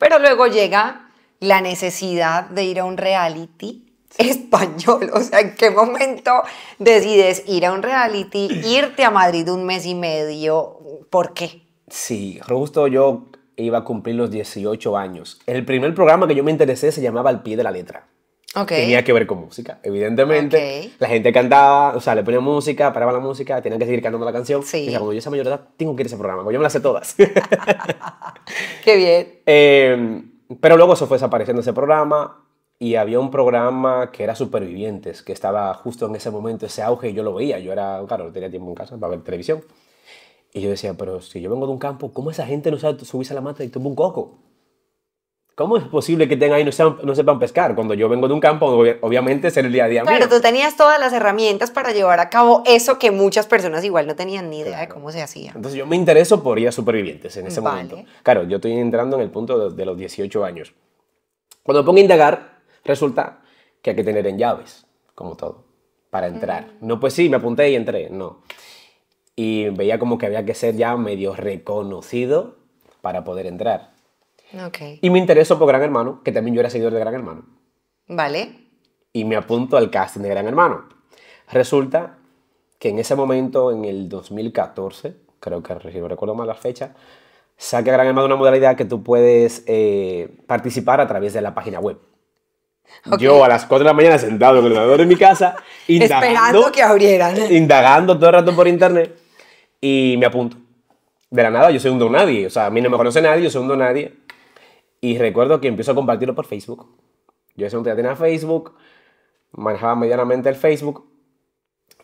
Pero luego llega la necesidad de ir a un reality español. O sea, ¿en qué momento decides ir a un reality, irte a Madrid un mes y medio? ¿Por qué? Sí, justo yo iba a cumplir los 18 años. El primer programa que yo me interesé se llamaba El pie de la letra. Tenía que ver con música, evidentemente. La gente cantaba, o sea, le ponía música, paraba la música, tenían que seguir cantando la canción. Y cuando yo esa mayor edad, tengo que ir a ese programa, porque yo me las sé todas. Qué bien. Em, pero luego se fue desapareciendo ese programa y había un programa que era Supervivientes, que estaba justo en ese momento, ese auge, y yo lo veía. Yo era, claro, no tenía tiempo en casa para ver televisión. Y yo decía, pero si yo vengo de un campo, ¿cómo esa gente no sabe subirse a la mata y tumba un coco? ¿Cómo es posible que tengan ahí no, no sepan pescar? Cuando yo vengo de un campo, obviamente es el día a día. Claro, tú tenías todas las herramientas para llevar a cabo eso que muchas personas igual no tenían ni idea de cómo se hacía. Entonces yo me intereso por ir a supervivientes en ese momento. Claro, yo estoy entrando en el punto de, los 18 años. Cuando pongo a indagar, resulta que hay que tener en llaves, como todo, para entrar. No, pues sí, me apunté y entré, no. Y veía como que había que ser ya medio reconocido para poder entrar. Y me interesó por Gran Hermano, que también yo era seguidor de Gran Hermano. Vale. Y me apunto al casting de Gran Hermano. Resulta que en ese momento, en el 2014, creo que no recuerdo mal la fecha, saca Gran Hermano una modalidad que tú puedes eh, participar a través de la página web. Yo a las 4 de la mañana sentado en el ordenador en mi casa, indagando, esperando que abrieran. Indagando todo el rato por internet y me apunto. De la nada, yo soy a nadie. O sea, a mí no me conoce nadie, yo soy a nadie. Y recuerdo que empiezo a compartirlo por Facebook. Yo ese momento ya tenía Facebook, manejaba medianamente el Facebook.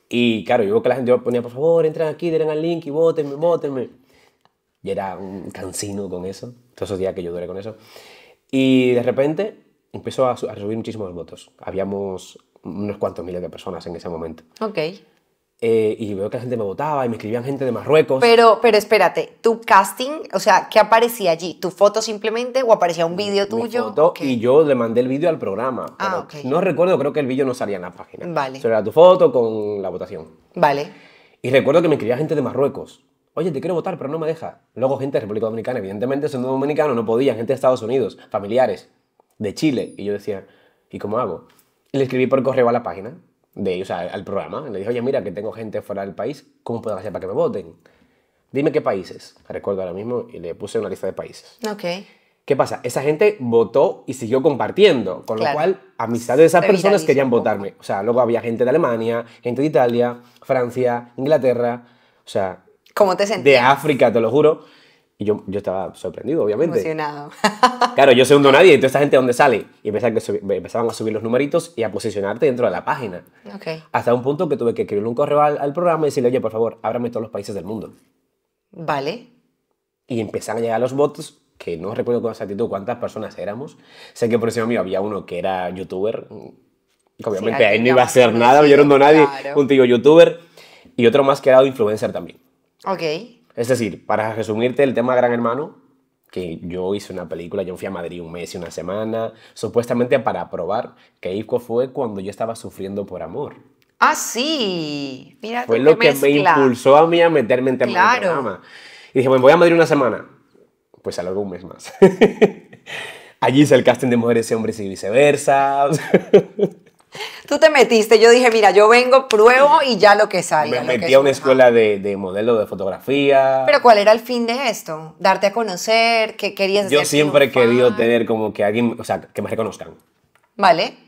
Y claro, yo, que la gente, yo ponía, por favor, entren aquí, den al link y votenme, votenme. Y era un cansino con eso, todos esos días que yo duré con eso. Y de repente empezó a, subir muchísimos votos. Habíamos unos cuantos miles de personas en ese momento. Ok. Eh, y veo que la gente me votaba y me escribían gente de Marruecos. Pero, pero espérate, tu casting, o sea, ¿qué aparecía allí? ¿Tu foto simplemente o aparecía un vídeo tuyo? foto y yo le mandé el vídeo al programa. Ah, No recuerdo, creo que el vídeo no salía en la página. Vale. Solo era tu foto con la votación. Vale. Y recuerdo que me escribía gente de Marruecos. Oye, te quiero votar, pero no me deja. Luego gente de República Dominicana, evidentemente siendo dominicano no podían, gente de Estados Unidos, familiares, de Chile. Y yo decía, ¿y cómo hago? Y le escribí por correo a la página de, ellos al programa. Le dije, oye, mira, que tengo gente fuera del país, ¿cómo puedo hacer para que me voten? Dime qué países. Recuerdo ahora mismo y le puse una lista de países. Ok. ¿Qué pasa? Esa gente votó y siguió compartiendo, con lo cual amistades de esas personas querían votarme. O sea, luego había gente de Alemania, gente de Italia, Francia, Inglaterra, o sea... ¿Cómo te De África, te lo juro. Y yo, yo estaba sorprendido, obviamente. Emocionado. claro, yo segundo a nadie, entonces esta gente, ¿dónde sale? Y empezaban, empezaban a subir los numeritos y a posicionarte dentro de la página. Okay. Hasta un punto que tuve que escribirle un correo al, programa y decirle, oye, por favor, ábrame todos los países del mundo. Vale. Y empezaron a llegar los bots, que no recuerdo con exactitud cuántas personas éramos. Sé que por encima mío había uno que era youtuber. Obviamente, ahí no iba a hacer nada, yo era un nadie, un tío youtuber. Y otro más que era influencer también. Ok. Es decir, para resumirte el tema Gran Hermano, que yo hice una película, yo fui a Madrid un mes y una semana, supuestamente para probar que IFCO fue cuando yo estaba sufriendo por amor. Ah, sí. Mira, fue lo que me impulsó a mí a meterme en el programa. Y dije, bueno, voy a Madrid una semana. Pues algo un mes más. Allí hice el casting de mujeres y hombres y viceversa. Tú te metiste, yo dije, mira, yo vengo, pruebo y ya lo que sale. Me metí a una escuela de, de, modelo de fotografía. Pero ¿cuál era el fin de esto? ¿Darte a conocer? ¿Qué querías Yo siempre he querido tener como que alguien, o sea, que me reconozcan. Vale.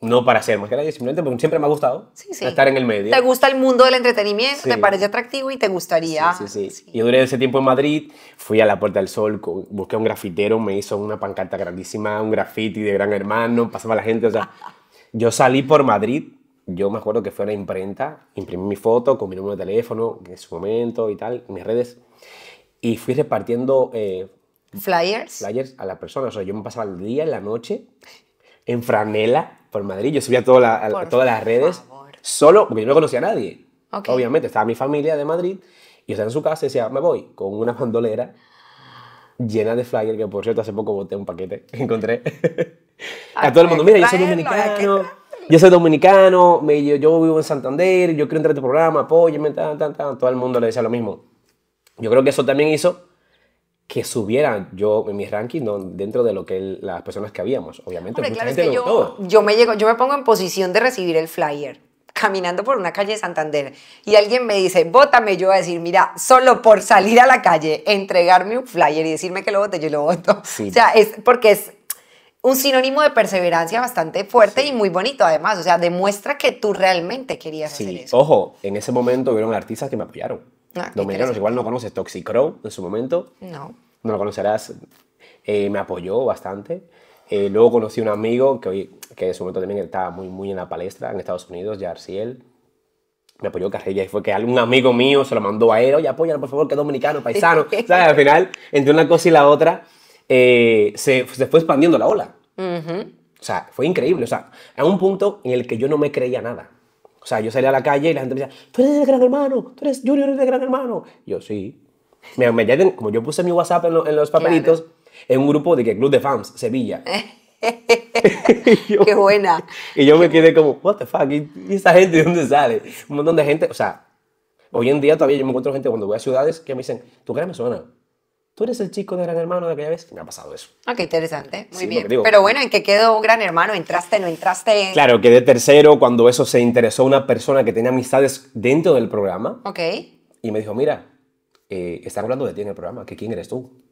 No para ser más que nadie, simplemente porque siempre me ha gustado estar en el medio. ¿Te gusta el mundo del entretenimiento? ¿Te parece atractivo y te gustaría? Sí, sí, sí. Yo duré ese tiempo en Madrid, fui a la Puerta del Sol, busqué a un grafitero, me hizo una pancarta grandísima, un graffiti de gran hermano, pasaba la gente, o sea... Yo salí por Madrid, yo me acuerdo que fue a la imprenta, imprimí mi foto con mi número de teléfono en su momento y tal, mis redes, y fui repartiendo... Eh, flyers. Flyers a las personas. O sea, yo me pasaba el día, y la noche, en franela por Madrid. Yo subía a, todas las redes, solo porque yo no conocía a nadie. Obviamente, estaba mi familia de Madrid y estaba en su casa y decía, me voy, con una bandolera llena de flyers, que por cierto hace poco boté un paquete que encontré. a, todo el mundo, mira, yo soy dominicano, yo soy dominicano, yo, vivo en Santander, yo quiero entrar en este tu programa, apóyeme, tan, tan, Todo el mundo le decía lo mismo. Yo creo que eso también hizo que subiera yo en mi ranking dentro de lo que las personas que habíamos, obviamente. claro, es yo, me llego, yo me pongo en posición de recibir el flyer caminando por una calle de Santander y alguien me dice, bótame, yo voy a decir, mira, solo por salir a la calle, entregarme un flyer y decirme que lo vote, yo lo voto. O sea, es porque es, un sinónimo de perseverancia bastante fuerte y muy bonito además. O sea, demuestra que tú realmente querías sí. hacer eso. Ojo, en ese momento hubieron artistas que me apoyaron. Ah, Dominicanos, igual no conoces Toxic Crow en su momento. No. No lo conocerás. Eh, me apoyó bastante. Eh, luego conocí un amigo que, que en su momento también estaba muy, muy en la palestra en Estados Unidos, Jarciel. Me apoyó Carrilla y fue que algún amigo mío se lo mandó a él. Oye, apóyalo, por favor, que es dominicano, paisano. ¿Sabes? Al final, entre una cosa y la otra, eh, se, fue expandiendo la ola. O sea, fue increíble. O sea, a un punto en el que yo no me creía nada. O sea, yo salía a la calle y la gente me decía, tú eres el Gran Hermano, tú eres Junior de Gran Hermano. yo, sí. Me, me como yo puse mi WhatsApp en, los papelitos, en un grupo de que Club de Fans, Sevilla. ¡Qué buena! Y yo me quedé como, what the fuck, ¿y, esta gente de dónde sale? Un montón de gente, o sea, hoy en día todavía yo me encuentro gente cuando voy a ciudades que me dicen, ¿tú crees me suena? tú eres el chico de Gran Hermano de aquella vez. Me ha pasado eso. Ah, qué interesante. Muy bien. Pero bueno, ¿en qué quedó Gran Hermano? ¿Entraste, no entraste? Claro, quedé tercero cuando eso se interesó una persona que tenía amistades dentro del programa. Ok. Y me dijo, mira, eh, están hablando de ti en el programa, que quién eres tú,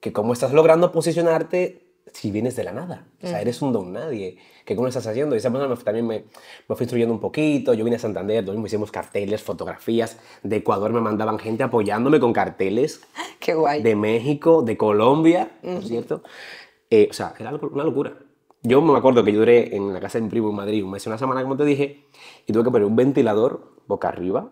que cómo estás logrando posicionarte si vienes de la nada. O sea, eres un don nadie. ¿Qué cómo estás haciendo? Y esa persona también me, me, fue instruyendo un poquito. Yo vine a Santander, donde hicimos carteles, fotografías. De Ecuador me mandaban gente apoyándome con carteles. Qué guay. De México, de Colombia, ¿no es cierto? Eh, o sea, era una locura. Yo me acuerdo que yo duré en la casa de mi primo en Madrid un mes y una semana, como te dije, y tuve que poner un ventilador boca arriba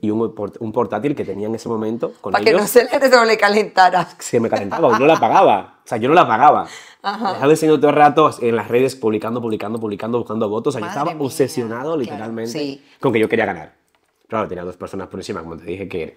y un, un, portátil que tenía en ese momento con Para que no se le calentara. Se me calentaba, no la apagaba. O sea, yo no la apagaba. Dejaba de todo el rato en las redes publicando, publicando, publicando, buscando votos. O sea, yo estaba obsesionado literalmente con que yo quería ganar. Claro, tenía dos personas por encima, como te dije, que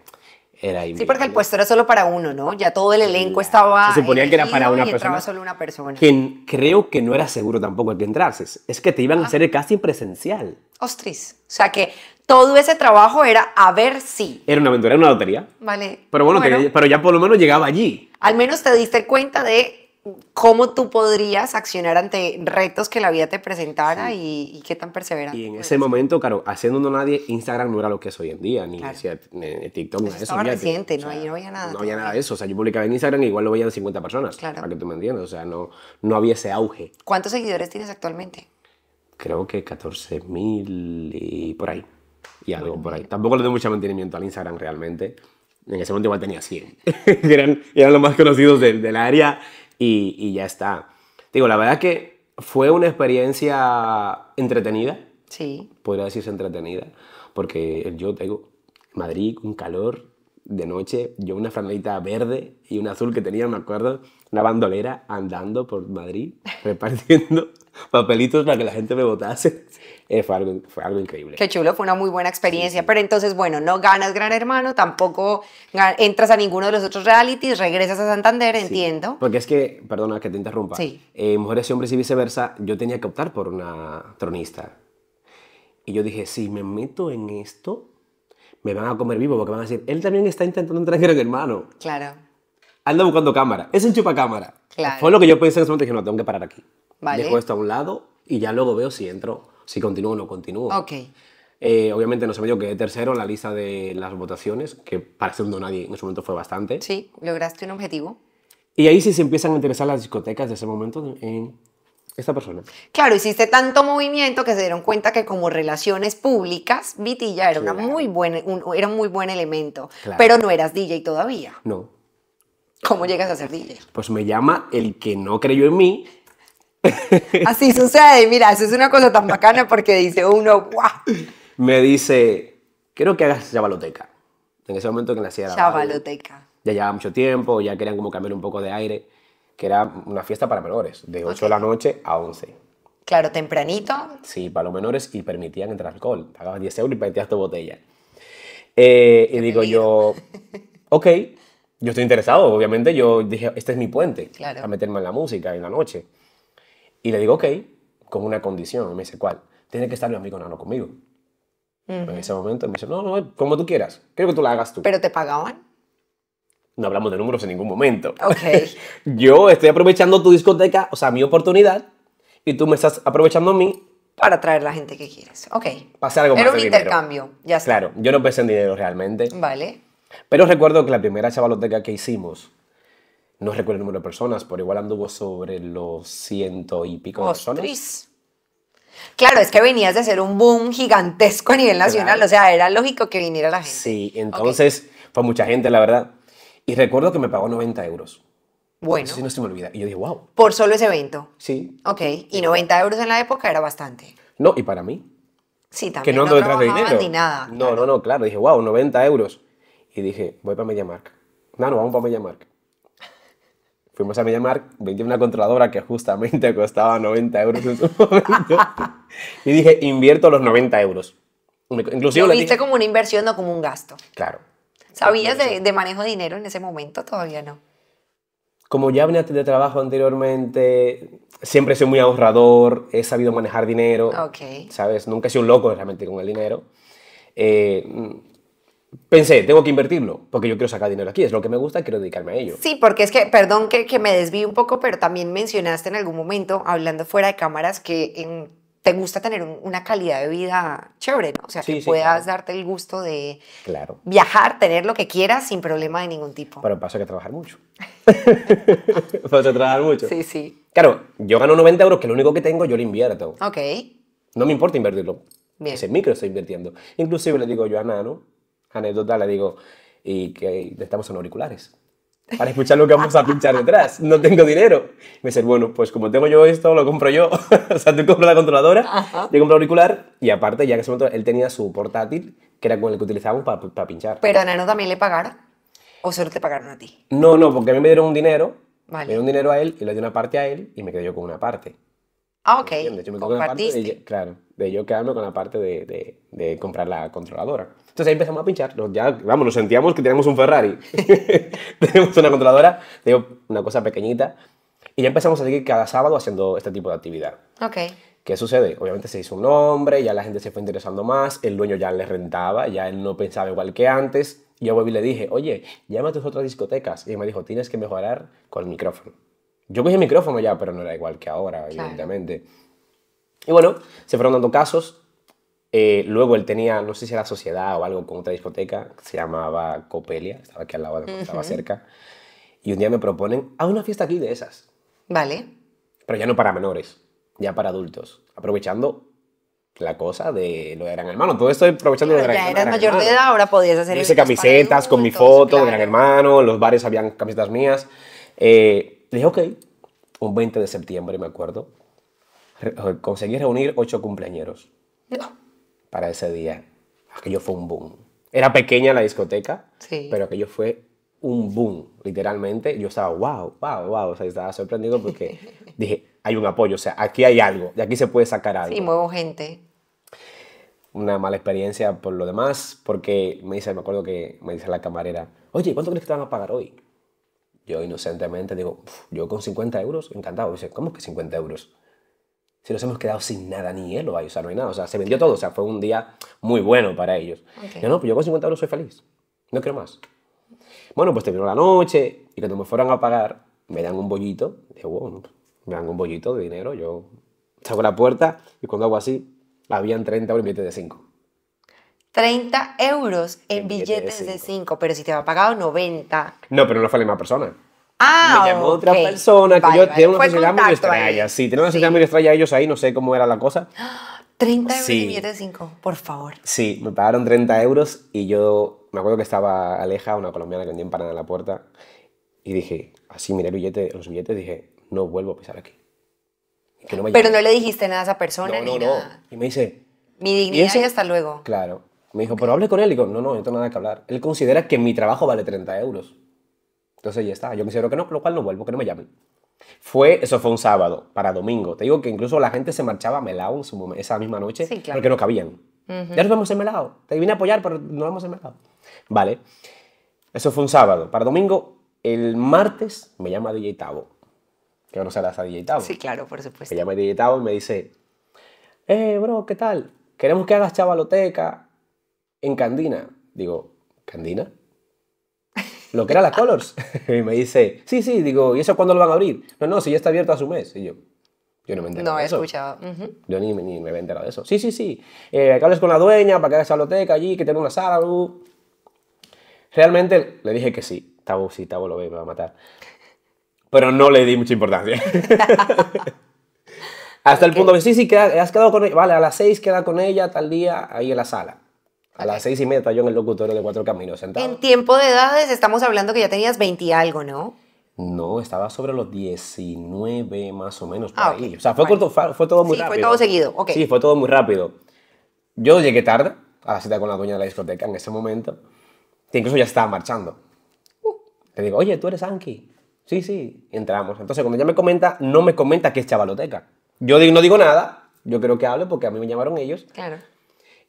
sí, porque el puesto era solo para uno, ¿no? Ya todo el elenco estaba. Se suponía que era para una persona. solo una persona. Quien creo que no era seguro tampoco el que entrases. Es que te iban a ah. hacer casi presencial. Ostris. O sea que todo ese trabajo era a ver si. Era una aventura, era una lotería. Vale. Pero bueno, pero ya por lo menos llegaba allí. Al menos te diste cuenta de cómo tú podrías accionar ante retos que la vida te presentara y, qué tan perseverante. Y en ese momento, claro, haciéndolo nadie, Instagram no era lo que es hoy en día, ni, TikTok, ni eso. Estaba reciente, no, había nada. No había nada de eso. O sea, yo publicaba en Instagram y igual lo veían 50 personas, para que tú me entiendas. O sea, no, no había ese auge. ¿Cuántos seguidores tienes actualmente? Creo que 14.000 y por ahí. Y algo por ahí. Tampoco le doy mucho mantenimiento al Instagram realmente. En ese momento igual tenía 100. eran, eran los más conocidos del, del área y, ya está. Digo, la verdad que fue una experiencia entretenida. Sí. Podría decirse entretenida, porque yo tengo Madrid, un calor de noche, yo una franelita verde y un azul que tenía, me acuerdo, una bandolera andando por Madrid repartiendo papelitos para que la gente me votase. Eh, fue, algo, increíble. Qué chulo, fue una muy buena experiencia. Pero entonces, bueno, no ganas Gran Hermano, tampoco entras a ninguno de los otros realities, regresas a Santander, entiendo. Porque es que, perdona que te interrumpa, eh, mujeres y hombres y viceversa, yo tenía que optar por una tronista. Y yo dije, si me meto en esto, me van a comer vivo porque van a decir, él también está intentando entrar en Gran Hermano. Claro anda buscando cámara. Es un chupacámara. Fue lo que yo pensé en ese momento dije, no, tengo que parar aquí. Dejo esto a un lado y ya luego veo si entro, si continúo o no continúo. Ok. Eh, obviamente no se me dio que tercero en la lista de las votaciones, que para ser un nadie en ese momento fue bastante. Sí, lograste un objetivo. Y ahí sí se empiezan a interesar las discotecas de ese momento en esta persona. Claro, hiciste tanto movimiento que se dieron cuenta que como relaciones públicas, Vitilla era, una muy buena, un, era muy buen elemento, pero no eras DJ todavía. No, ¿Cómo llegas a ser DJ? Pues me llama el que no creyó en mí. Así sucede, mira, eso es una cosa tan bacana porque dice uno, ¡guau! Me dice, quiero que hagas chavaloteca. En ese momento que la hacía Chavaloteca. Ya llevaba mucho tiempo, ya querían como cambiar un poco de aire, que era una fiesta para menores, de 8 de la noche a 11. Claro, tempranito. Sí, para los menores y permitían entrar alcohol. Pagabas 10 euros y permitías tu botella. Eh, y digo yo, ok, yo estoy interesado, obviamente yo dije, este es mi puente a meterme en la música en la noche. Y le digo, ok, con una condición. me dice, ¿cuál? Tiene que estar mi amigo Nano conmigo. En ese momento me dice, no, no, como tú quieras. Creo que tú la hagas tú. ¿Pero te pagaban? No hablamos de números en ningún momento. Okay. yo estoy aprovechando tu discoteca, o sea, mi oportunidad, y tú me estás aprovechando a mí. Para traer la gente que quieres. Ok. Pasar algo Era un intercambio, ya sé. Claro, yo no pensé en dinero realmente. Vale. Pero recuerdo que la primera chavaloteca que hicimos, no recuerdo el número de personas, pero igual anduvo sobre los ciento y pico de personas. Claro, es que venías de hacer un boom gigantesco a nivel nacional, o sea, era lógico que viniera la gente. Sí, entonces fue mucha gente, la verdad. Y recuerdo que me pagó 90 euros. Bueno. Eso no se me olvida. Y yo dije, wow. Por solo ese evento. Sí. Ok, y 90 euros en la época era bastante. No, y para mí. Sí, también. Que no ando detrás de dinero. nada. No, no, no, claro. Dije, wow, 90 euros y dije, voy para MediaMark. No, no, vamos para MediaMark. Fuimos a MediaMark, vendí una controladora que justamente costaba 90 euros en su momento. y dije, invierto los 90 euros. Inclusive lo viste como una inversión, no como un gasto. Claro. ¿Sabías de, manejo de dinero en ese momento? Todavía no. Como ya venía de trabajo anteriormente, siempre soy muy ahorrador, he sabido manejar dinero. Ok. ¿Sabes? Nunca he sido un loco realmente con el dinero. Eh, pensé, tengo que invertirlo, porque yo quiero sacar dinero aquí, es lo que me gusta, quiero dedicarme a ello. Sí, porque es que, perdón que, me desvíe un poco, pero también mencionaste en algún momento, hablando fuera de cámaras, que te gusta tener una calidad de vida chévere, ¿no? O sea, que puedas darte el gusto de claro. viajar, tener lo que quieras sin problema de ningún tipo. Pero pasa que trabajar mucho. pasa trabajar mucho. Sí, sí. Claro, yo gano 90 euros, que lo único que tengo yo lo invierto. Ok. No me importa invertirlo. Bien. Ese micro estoy invirtiendo. Inclusive le digo yo a Nano, anécdota le digo, y que estamos en auriculares para escuchar lo que vamos a pinchar detrás. No tengo dinero. Me dice, bueno, pues como tengo yo esto, lo compro yo. o sea, tú compras la controladora, yo compro el auricular y aparte, ya que ese momento él tenía su portátil, que era con el que utilizábamos para, para pinchar. ¿Pero a Nano también le pagaron? ¿O solo te pagaron a ti? No, no, porque a mí me dieron un dinero, me dieron un dinero a él y le di una parte a él y me quedé yo con una parte. Ah, ok. me parte claro de yo quedarme con la parte de, comprar la controladora. Entonces ahí empezamos a pinchar, ya, vamos, nos sentíamos que teníamos un Ferrari, tenemos una controladora, digo, una cosa pequeñita, y ya empezamos a seguir cada sábado haciendo este tipo de actividad. Ok. ¿Qué sucede? Obviamente se hizo un nombre, ya la gente se fue interesando más, el dueño ya le rentaba, ya él no pensaba igual que antes, y yo volví le dije, oye, llama a tus otras discotecas, y me dijo, tienes que mejorar con el micrófono. Yo cogí el micrófono ya, pero no era igual que ahora, evidentemente. Y bueno, se fueron dando casos. Eh, luego él tenía, no sé si era sociedad o algo con otra discoteca, se llamaba Copelia, estaba aquí al lado, estaba cerca. Y un día me proponen, a ah, una fiesta aquí de esas. Vale. Pero ya no para menores, ya para adultos. Aprovechando la cosa de lo de Gran Hermano. Todo esto aprovechando lo de Gran Ya eras mayor de edad, ahora podías hacer... hice camisetas con mi foto de Gran Hermano, los bares habían camisetas mías. Eh, le dije, ok, un 20 de septiembre, me acuerdo, conseguí reunir ocho cumpleañeros para ese día. Aquello fue un boom. Era pequeña la discoteca, pero aquello fue un boom, literalmente. Yo estaba, wow, wow, wow. estaba sorprendido porque dije, hay un apoyo, o sea, aquí hay algo, de aquí se puede sacar algo. Sí, muevo gente. Una mala experiencia por lo demás, porque me dice, me acuerdo que me dice la camarera, oye, ¿cuánto crees que te van a pagar hoy? Yo inocentemente digo, yo con 50 euros, encantado. Dice, ¿cómo que 50 euros? si nos hemos quedado sin nada, ni hielo o sea, no hay nada, o sea, se vendió todo, o sea, fue un día muy bueno para ellos. Yo no, pues yo con 50 euros soy feliz, no quiero más. Bueno, pues terminó la noche y cuando me fueron a pagar, me dan un bollito, de me dan un bollito de dinero, yo saco la puerta y cuando hago así, habían 30 euros en billetes de 5. 30 euros en, billetes, de 5, pero si te va pagado 90. No, pero no fue la misma persona. Ah, me llamó otra persona que yo tenía una sociedad muy extraña. Sí, tenía una sociedad muy ellos ahí, no sé cómo era la cosa. 30 euros y 5, por favor. Sí, me pagaron 30 euros y yo me acuerdo que estaba Aleja, una colombiana que vendía empanada en la puerta, y dije, así miré billete, los billetes, dije, no vuelvo a pisar aquí. Pero no le dijiste nada a esa persona. No, no, no. Y me dice, mi dignidad y, hasta luego. Claro. Me dijo, pero hable con él. Y digo, no, no, no tengo nada que hablar. Él considera que mi trabajo vale 30 euros. Entonces ya está, yo me considero que no, lo cual no vuelvo, que no me llamen. Fue, eso fue un sábado, para domingo. Te digo que incluso la gente se marchaba a Melao esa misma noche porque no cabían. Ya nos vemos en Melao. Te vine a apoyar, pero nos vemos en Melao. Vale. Eso fue un sábado. Para domingo, el martes, me llama DJ Tavo. Que conocerás a DJ Tavo. Sí, claro, por supuesto. Me llama DJ Tavo y me dice, eh, bro, ¿qué tal? Queremos que hagas chavaloteca en Candina. Digo, ¿Candina? lo que era la ah. Colors. y me dice, sí, sí, digo, ¿y eso cuándo lo van a abrir? No, no, si ya está abierto a su mes. Y yo, yo no me he enterado no, de eso. No, he escuchado. Yo ni, me he enterado de eso. Sí, sí, sí. Eh, que hables con la dueña para que haga esa loteca allí, que tenga una sala. Realmente le dije que sí. Tabo, sí, Tabo lo ve, me va a matar. Pero no le di mucha importancia. Hasta el punto de, sí, sí, has quedado con ella. Vale, a las seis queda con ella tal día ahí en la sala. A las seis y media estaba yo en el locutorio de Cuatro Caminos sentado. En tiempo de edades estamos hablando que ya tenías 20 y algo, ¿no? No, estaba sobre los 19 más o menos. Por ah, ahí. O sea, fue, fue todo muy rápido. Sí, fue todo seguido. Okay. Sí, fue todo muy rápido. Yo llegué tarde a la cita con la dueña de la discoteca en ese momento, que incluso ya estaba marchando. Le digo, oye, tú eres Anki. Sí, sí, entramos. Entonces, cuando ella me comenta, no me comenta que es chavaloteca. Yo no digo nada, yo creo que hable porque a mí me llamaron ellos. Claro.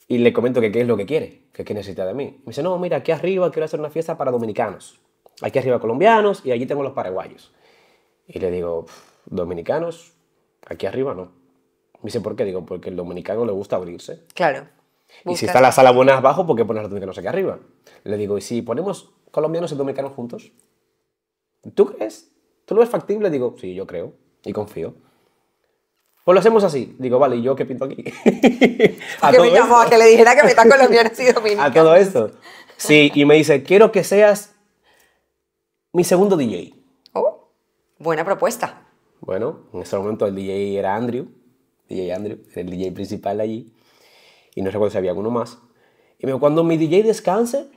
Y le comento que qué es lo que quiere, que qué necesita de mí. Me dice, no, mira, aquí arriba quiero hacer una fiesta para dominicanos. Aquí arriba colombianos y allí tengo los paraguayos. Y le digo, dominicanos, aquí arriba no. Me dice, ¿por qué? Digo, porque el dominicano le gusta abrirse. Claro. Y si está la sala buena abajo, ¿por qué pones los dominicanos aquí arriba? Le digo, ¿y si ponemos colombianos y dominicanos juntos? ¿Tú crees? ¿Tú lo ves factible? Digo, sí, yo creo y confío. Pues lo hacemos así. Digo, vale, ¿y yo qué pinto aquí? a que todo me le dijera que me está y A todo esto. Sí, y me dice, quiero que seas mi segundo DJ. Oh, buena propuesta. Bueno, en ese momento el DJ era Andrew, DJ Andrew, el DJ principal allí, y no recuerdo si había alguno más. Y me dijo, cuando mi DJ descanse,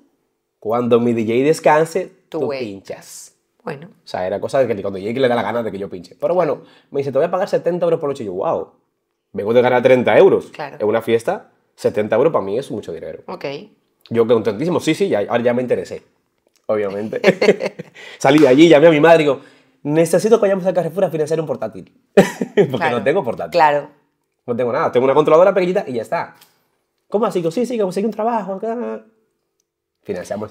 cuando mi DJ descanse, tú, tú pinchas. Bueno. O sea, era cosa de que cuando llegue le da la gana de que yo pinche. Pero bueno, me dice, te voy a pagar 70 euros por noche. Y yo, wow, vengo de ganar 30 euros. Claro. En una fiesta, 70 euros para mí es mucho dinero. Ok. Yo contentísimo, sí, sí, ya, ahora ya me interesé. Obviamente. Salí de allí, llamé a mi madre y digo, necesito que vayamos a Carrefour a financiar un portátil. Porque no tengo portátil. Claro. No tengo nada. Tengo una controladora pequeñita y ya está. ¿Cómo así? Digo, sí, sí, conseguí un trabajo.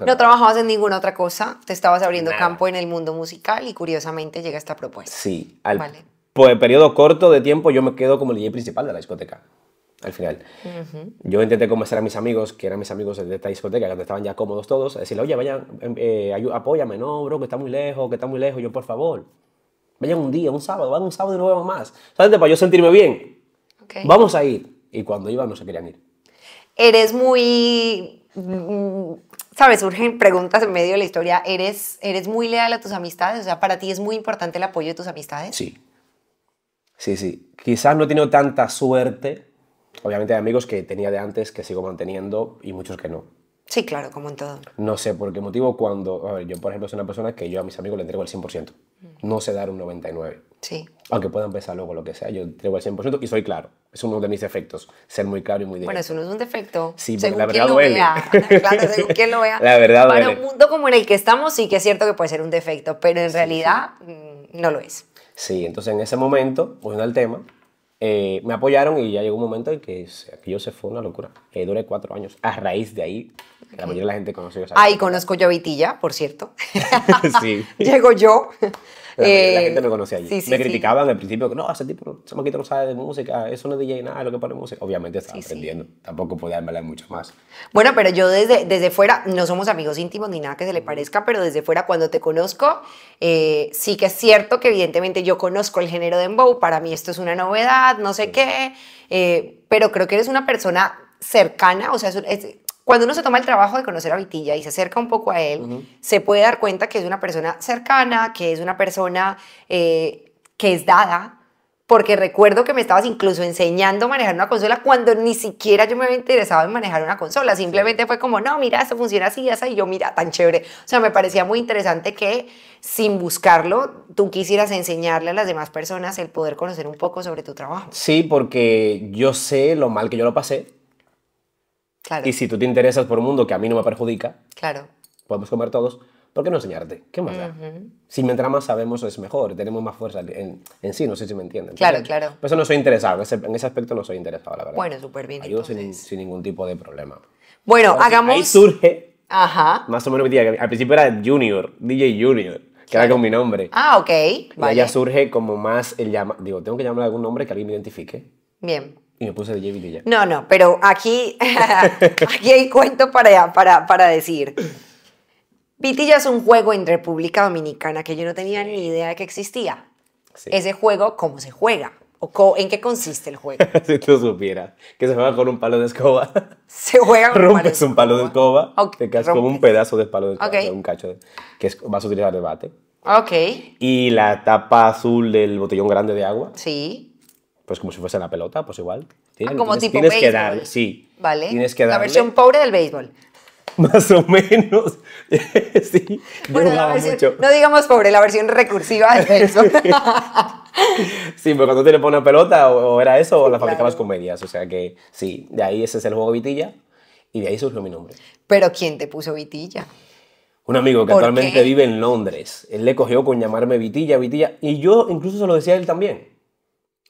No trabajabas en ninguna otra cosa, te estabas abriendo campo en el mundo musical y curiosamente llega esta propuesta. Sí, al vale. periodo corto de tiempo yo me quedo como el DJ principal de la discoteca. Al final, yo intenté convencer a mis amigos, que eran mis amigos de esta discoteca, que estaban ya cómodos todos, a decirle, oye, vayan, em, eh, apóyame, no, bro, que está muy lejos, que está muy lejos, yo por favor, vayan un día, un sábado, van un sábado y no más. Solamente para yo sentirme bien. Vamos a ir. Y cuando iban, no se querían ir. Eres muy mm, sabes, surgen preguntas en medio de la historia. ¿Eres, ¿Eres muy leal a tus amistades? O sea, ¿para ti es muy importante el apoyo de tus amistades? Sí. Sí, sí. Quizás no he tenido tanta suerte. Obviamente hay amigos que tenía de antes que sigo manteniendo y muchos que no. Sí, claro, como en todo. No sé por qué motivo cuando, a ver, yo por ejemplo soy una persona que yo a mis amigos le entrego el 100%, mm. no sé dar un 99%. Sí. Aunque puedan empezar luego lo que sea, yo entrego el 100% y soy claro. Es uno de mis defectos, ser muy claro y muy directo. Bueno, eso no es un defecto. Sí, pues, la verdad Lo vea. claro, según lo vea. La verdad Para un mundo como en el que estamos sí que es cierto que puede ser un defecto, pero en realidad mm, no lo es. Sí, entonces en ese momento, volviendo al tema, eh, me apoyaron y ya llegó un momento en que aquello se fue una locura. Que eh, duré cuatro años. A raíz de ahí la mayoría de la gente conoce Ah, y conozco yo a Vitilla, por cierto. sí. Llego yo. La, eh, la, gente eh, me conocía allí. Sí, sí, me criticaban al principio, no, ese tipo, ese maquito no sabe de música, eso no es DJ nada, lo que pone música. Obviamente estaba aprendiendo, tampoco podía hablar mucho más. Bueno, pero yo desde, desde fuera, no somos amigos íntimos ni nada que se le parezca, pero desde fuera cuando te conozco, eh, sí que es cierto que evidentemente yo conozco el género de Embow, para mí esto es una novedad, no sé qué, eh, pero creo que eres una persona cercana, o sea, es, cuando uno se toma el trabajo de conocer a Vitilla y se acerca un poco a él, se puede dar cuenta que es una persona cercana, que es una persona eh, que es dada, porque recuerdo que me estabas incluso enseñando a manejar una consola cuando ni siquiera yo me había interesado en manejar una consola. Simplemente fue como, no, mira, esto funciona así, esa, y yo, mira, tan chévere. O sea, me parecía muy interesante que sin buscarlo, tú quisieras enseñarle a las demás personas el poder conocer un poco sobre tu trabajo. Sí, porque yo sé lo mal que yo lo pasé y si tú te interesas por un mundo que a mí no me perjudica, claro. podemos comer todos, ¿por qué no enseñarte? ¿Qué más da? Si mientras más sabemos es mejor, tenemos más fuerza en, sí, no sé si me entienden. Claro, claro. Por eso no soy interesado, en ese, aspecto no soy interesado, la verdad. Bueno, súper bien. Ayudo sin, sin, ningún tipo de problema. Bueno, hagamos... Ahí surge... Ajá. Más o menos mi al principio era Junior, DJ Junior que con mi nombre. Ah, ok. Y ya surge como más el llama. Digo, tengo que llamar algún nombre que alguien me identifique. Bien y me puse de ya. No, no, pero aquí, aquí hay cuento para, para, para decir. Vitilla es un juego en República Dominicana que yo no tenía ni idea de que existía. Ese juego, ¿cómo se juega? ¿O ¿En qué consiste el juego? si tú supieras que se juega con un palo de escoba. Se juega con Rompes un palo de escoba. te quedas como un pedazo de palo de escoba, un cacho que vas a utilizar de bate. Ok. Y la tapa azul del botellón grande de agua. Sí pues como si fuese la pelota, pues igual. Ah, tienes, como tienes que dar, sí. Vale. que La versión pobre del béisbol. Más o menos. sí. No digamos pobre, la versión recursiva del béisbol. sí, pero cuando te le pones pelota, o, era eso, o la fabricabas con medias. O sea que sí, de ahí ese es el juego Vitilla. Y de ahí surgió mi nombre. ¿Pero quién te puso Vitilla? Un amigo que actualmente vive en Londres. Él le cogió con llamarme Vitilla, Vitilla. Y yo incluso se lo decía a él también.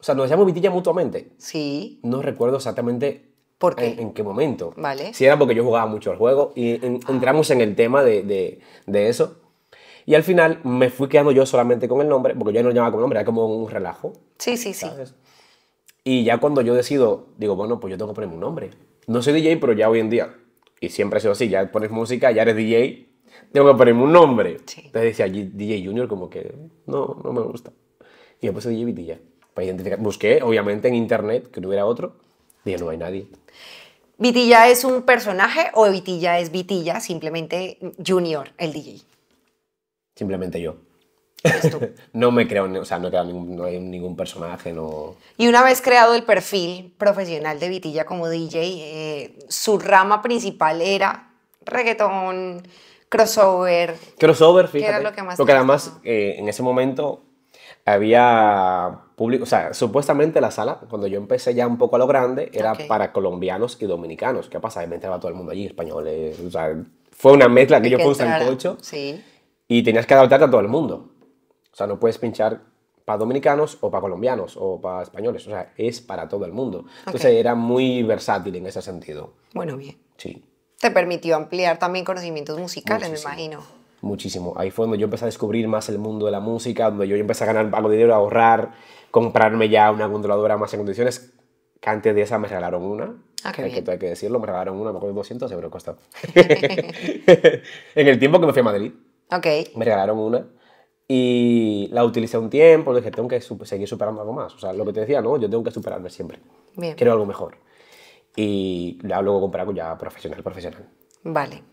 O sea, nos decíamos vitilla mutuamente. Sí. No recuerdo exactamente ¿Por En, qué momento. Vale. Si era porque yo jugaba mucho al juego y ah. entramos en el tema de, eso. Y al final me fui quedando yo solamente con el nombre, porque yo no lo llamaba con nombre, era como un relajo. Sí, sí, sí. Y ya cuando yo decido, digo, bueno, pues yo tengo que ponerme un nombre. No soy DJ, pero ya hoy en día, y siempre ha sido así, ya pones música, ya eres DJ, tengo que ponerme un nombre. Entonces decía DJ Junior como que no, no me gusta. Y después puse DJ Vitilla. Busqué, obviamente, en internet que no hubiera otro. Dije, no hay nadie. ¿Vitilla es un personaje o Vitilla es Vitilla, simplemente Junior, el DJ? Simplemente yo. no me creo, o sea, no, creo ningún, hay ningún personaje, no... Y una vez creado el perfil profesional de Vitilla como DJ, eh, su rama principal era reggaetón, crossover... Crossover, fíjate. porque además, eh, en ese momento, había público, o sea, supuestamente la sala, cuando yo empecé ya un poco a lo grande, era para colombianos y dominicanos. ¿Qué pasa? Me entraba todo el mundo allí, españoles, o sea, fue una mezcla que yo puse en cocho. Sí. Y tenías que adaptarte a todo el mundo. O sea, no puedes pinchar para dominicanos o para colombianos o para españoles. O sea, es para todo el mundo. Entonces era muy versátil en ese sentido. Bueno, bien. Sí. Te permitió ampliar también conocimientos musicales, me imagino muchísimo. Ahí fue donde yo empecé a descubrir más el mundo de la música, donde yo empecé a ganar algo de dinero, a ahorrar, comprarme ya una controladora más en condiciones. Que antes de esa me regalaron una. Ah, hay, Que, decirlo, me regalaron una, me acuerdo 200 euros costó. en el tiempo que me fui a Madrid. Ok. Me regalaron una. Y la utilicé un tiempo, dije, tengo que seguir superando algo más. O sea, lo que te decía, no, yo tengo que superarme siempre. Bien. Quiero algo mejor. Y luego comprar con ya profesional, profesional. Vale.